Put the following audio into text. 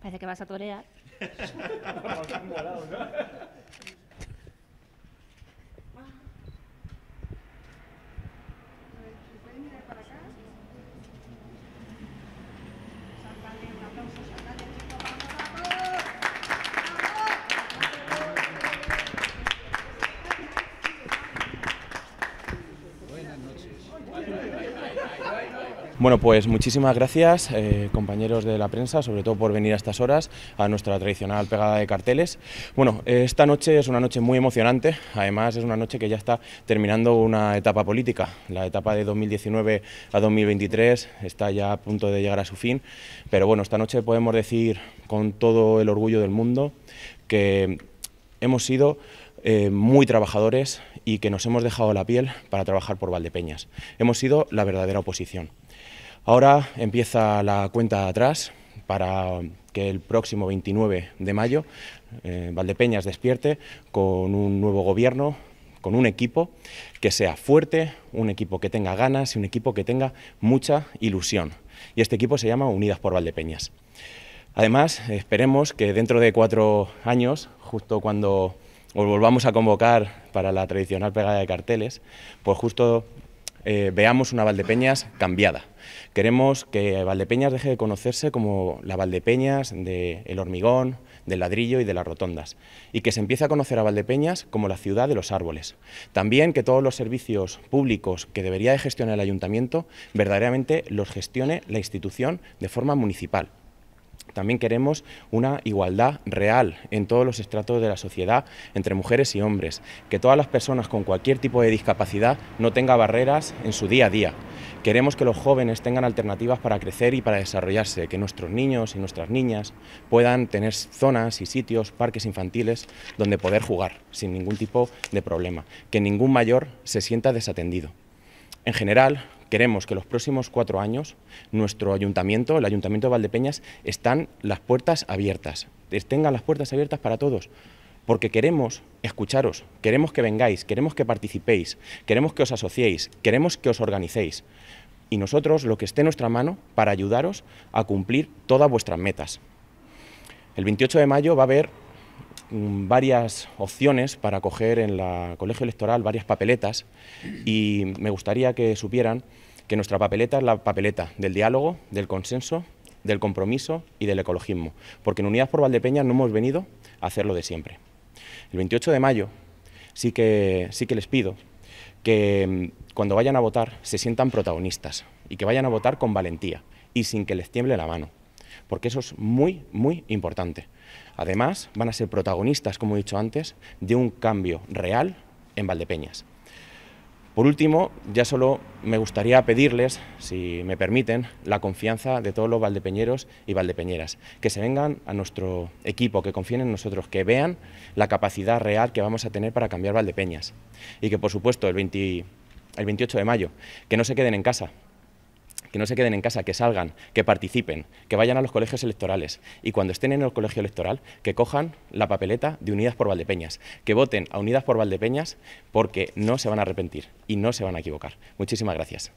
Parece que vas a torear. Bueno, pues muchísimas gracias, eh, compañeros de la prensa, sobre todo por venir a estas horas a nuestra tradicional pegada de carteles. Bueno, esta noche es una noche muy emocionante, además es una noche que ya está terminando una etapa política. La etapa de 2019 a 2023 está ya a punto de llegar a su fin, pero bueno, esta noche podemos decir con todo el orgullo del mundo que hemos sido eh, muy trabajadores y que nos hemos dejado la piel para trabajar por Valdepeñas. Hemos sido la verdadera oposición. Ahora empieza la cuenta atrás para que el próximo 29 de mayo eh, Valdepeñas despierte con un nuevo gobierno, con un equipo que sea fuerte, un equipo que tenga ganas y un equipo que tenga mucha ilusión. Y este equipo se llama Unidas por Valdepeñas. Además, esperemos que dentro de cuatro años, justo cuando os volvamos a convocar para la tradicional pegada de carteles, pues justo eh, veamos una Valdepeñas cambiada. Queremos que Valdepeñas deje de conocerse como la Valdepeñas del hormigón, del ladrillo y de las rotondas, y que se empiece a conocer a Valdepeñas como la ciudad de los árboles. También que todos los servicios públicos que debería de gestionar el ayuntamiento verdaderamente los gestione la institución de forma municipal. También queremos una igualdad real en todos los estratos de la sociedad, entre mujeres y hombres, que todas las personas con cualquier tipo de discapacidad no tengan barreras en su día a día. Queremos que los jóvenes tengan alternativas para crecer y para desarrollarse, que nuestros niños y nuestras niñas puedan tener zonas y sitios, parques infantiles, donde poder jugar sin ningún tipo de problema, que ningún mayor se sienta desatendido. En general, Queremos que los próximos cuatro años nuestro ayuntamiento, el ayuntamiento de Valdepeñas, están las puertas abiertas, tengan las puertas abiertas para todos, porque queremos escucharos, queremos que vengáis, queremos que participéis, queremos que os asociéis, queremos que os organicéis. Y nosotros lo que esté en nuestra mano para ayudaros a cumplir todas vuestras metas. El 28 de mayo va a haber Mm, varias opciones para coger en la colegio electoral, varias papeletas, y me gustaría que supieran que nuestra papeleta es la papeleta del diálogo, del consenso, del compromiso y del ecologismo, porque en Unidad por Valdepeña no hemos venido a hacerlo de siempre. El 28 de mayo sí que, sí que les pido que mm, cuando vayan a votar se sientan protagonistas y que vayan a votar con valentía y sin que les tiemble la mano porque eso es muy, muy importante. Además, van a ser protagonistas, como he dicho antes, de un cambio real en Valdepeñas. Por último, ya solo me gustaría pedirles, si me permiten, la confianza de todos los valdepeñeros y valdepeñeras, que se vengan a nuestro equipo, que confíen en nosotros, que vean la capacidad real que vamos a tener para cambiar Valdepeñas y que, por supuesto, el, 28 de mayo, que no se queden en casa, que no se queden en casa, que salgan, que participen, que vayan a los colegios electorales y cuando estén en el colegio electoral, que cojan la papeleta de Unidas por Valdepeñas, que voten a Unidas por Valdepeñas porque no se van a arrepentir y no se van a equivocar. Muchísimas gracias.